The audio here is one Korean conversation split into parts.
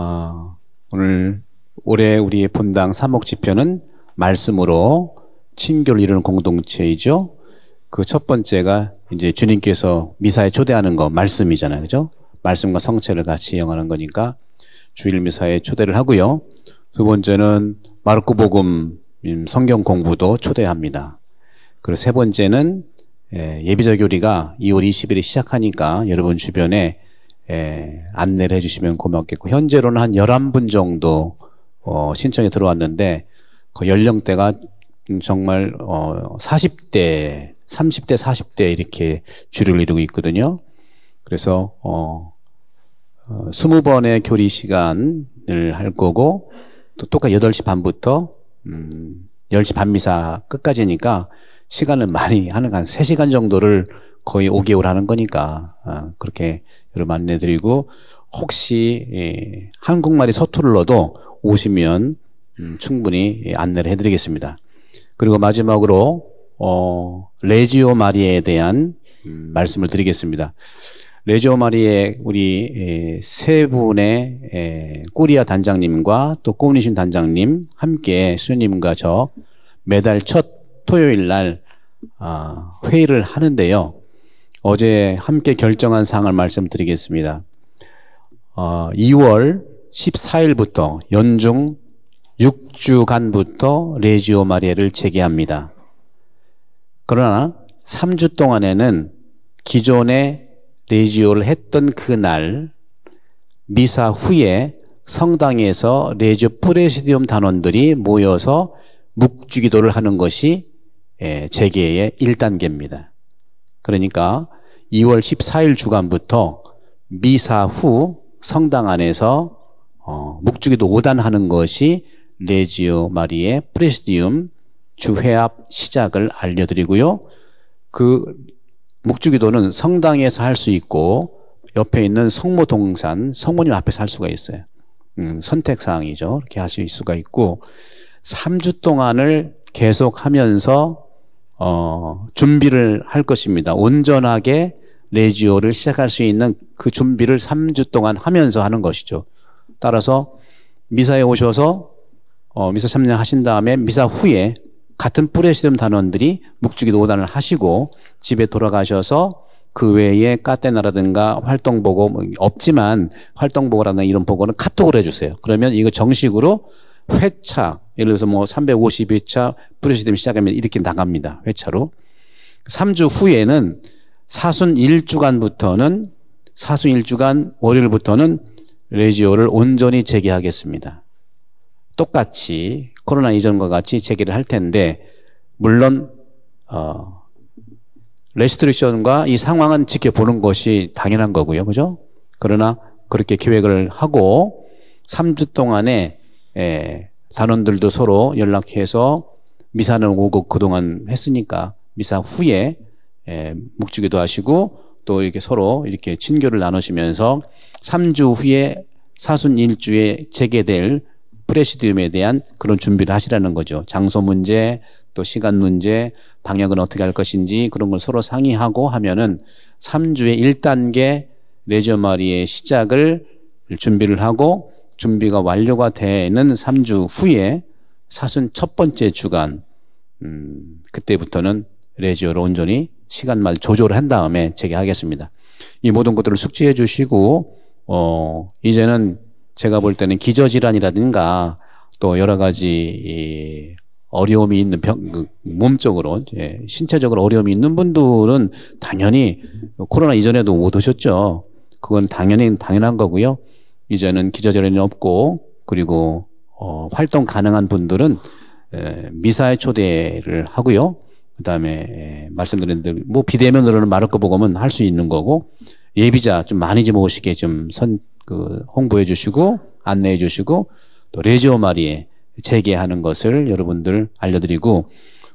어, 오늘 올해 우리의 분당사억지표는 말씀으로 친교를 이루는 공동체이죠. 그 첫 번째가 이제 주님께서 미사에 초대하는 거 말씀이잖아요. 그죠? 말씀과 성체를 같이 영하는 거니까 주일 미사에 초대를 하고요. 두 번째는 마르코 복음 성경 공부도 초대합니다. 그리고 세 번째는 예, 예비적 교리가 2월 20일에 시작하니까 여러분 주변에 예, 안내를 해주시면 고맙겠고 현재로는 한 열한 분 정도 어, 신청이 들어왔는데 그 연령대가 정말 어, 40대, 30대, 40대 이렇게 주를 이루고 있거든요. 그래서 어, 어 20번의 교리 시간을 할 거고 또 똑같이 8시 반부터 음, 10시 반 미사 끝까지니까 시간을 많이 하는 한 3시간 정도를 거의 5개월 하는 거니까 어, 그렇게 여러분 안내드리고 혹시 예, 한국말이 서툴러도 오시면 음, 충분히 예, 안내를 해드리겠습니다. 그리고 마지막으로 어, 레지오 마리에 대한 음, 말씀을 드리겠습니다. 레지오 마리에 우리 에, 예, 세 분의 에, 예, 꾸리아 단장님과 또 꼬니신 단장님 함께 수님과 저 매달 첫 토요일 날 어, 회의를 하는데요. 어제 함께 결정한 사항을 말씀드리겠습니다. 어, 2월 14일부터 연중 6주간부터 레지오 마리아를 재개합니다. 그러나 3주 동안에는 기존에 레지오를 했던 그날 미사 후에 성당에서 레지오 프레시디움 단원들이 모여서 묵주기도를 하는 것이 예, 재개의 1단계입니다. 그러니까 2월 14일 주간부터 미사 후 성당 안에서 어, 묵주기도 5단 하는 것이 레지오 마리의 프레시디움 주회합 시작을 알려드리고요. 그 묵주기도는 성당에서 할 수 있고 옆에 있는 성모 동산 성모님 앞에서 할 수가 있어요. 음, 선택사항이죠. 이렇게 하실 수가 있고 3주 동안을 계속하면서 어, 준비를 할 것입니다. 온전하게 레지오를 시작할 수 있는 그 준비를 3주 동안 하면서 하는 것이죠. 따라서 미사에 오셔서 어, 미사 참여하신 다음에 미사 후에 같은 뿌레시듬 단원들이 묵주기 노단을 하시고 집에 돌아가셔서 그 외에 까떼나라든가 활동보고 뭐 없지만 활동보고라는 이런 보고는 카톡으로 해주세요. 그러면 이거 정식으로 회차 예를 들어서 뭐3 5 2차 프레시됨 시작하면 이렇게 나갑니다. 회차로. 3주 후에는 사순 1주간부터는 사순 1주간 월요일부터는 레지오를 온전히 재개하겠습니다. 똑같이 코로나 이전과 같이 재개를 할 텐데 물론 어 레스트릭션과 이 상황은 지켜보는 것이 당연한 거고요. 그죠? 그러나 그렇게 계획을 하고 3주 동안에 에, 예, 단원들도 서로 연락해서 미사는 오고 그 그동안 했으니까 미사 후에 예, 묵주기도 하시고 또 이렇게 서로 이렇게 친교를 나누시면서 3주 후에 사순 1주에 재개될 프레시디움에 대한 그런 준비를 하시라는 거죠. 장소 문제, 또 시간 문제, 방역은 어떻게 할 것인지 그런 걸 서로 상의하고 하면은 3주의 1단계 레저 마리의 시작을 준비를 하고 준비가 완료가 되는 3주 후에 사순 첫 번째 주간 음, 그때부터는 레지오를 온전히 시간만 조절을 한 다음에 재개하겠습니다. 이 모든 것들을 숙지해 주시고 어, 이제는 제가 볼 때는 기저질환이라든가 또 여러 가지 어려움이 있는 병, 그 몸적으로 예, 신체적으로 어려움이 있는 분들은 당연히 코로나 이전에도 못 오셨죠. 그건 당연히 당연한 거고요. 이제는 기자재련이 없고 그리고 어, 활동 가능한 분들은 에, 미사에 초대를 하고요. 그 다음에 말씀드린 대로 뭐 비대면으로는 마르코 보검은 할 수 있는 거고 예비자 좀 많이 좀 오시게 좀 선 그 홍보해 주시고 안내해 주시고 또 레지오 마리에 재개하는 것을 여러분들 알려드리고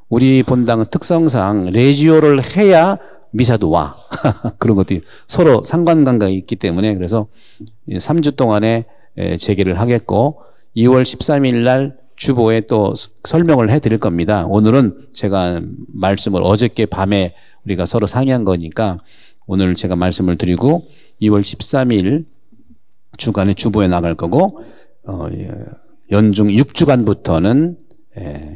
우리 본당 특성상 레지오를 해야 미사도 와. 그런 것들 서로 상관관계가 있기 때문에 그래서 3주 동안에 재개를 하겠고 2월 13일 날 주보에 또 설명을 해 드릴 겁니다. 오늘은 제가 말씀을 어저께 밤에 우리가 서로 상의한 거니까 오늘 제가 말씀을 드리고 2월 13일 주간에 주보에 나갈 거고 어, 예, 연중 6주간부터는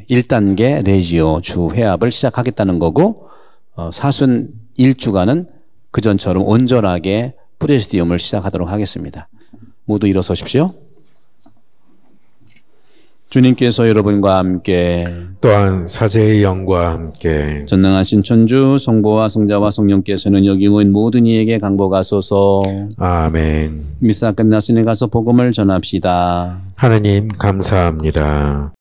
1단계 레지오 주 회합을 시작하겠다는 거고 어, 사순 1주간은 그전처럼 온전하게 프레스디움을 시작하도록 하겠습니다. 모두 일어서십시오. 주님께서 여러분과 함께 또한 사제의 영과 함께 전능하신 천주 성부와 성자와 성령께서는 여기 모 모든 이에게 강복하소서 아멘 미사 끝났으니 가서 복음을 전합시다 하나님 감사합니다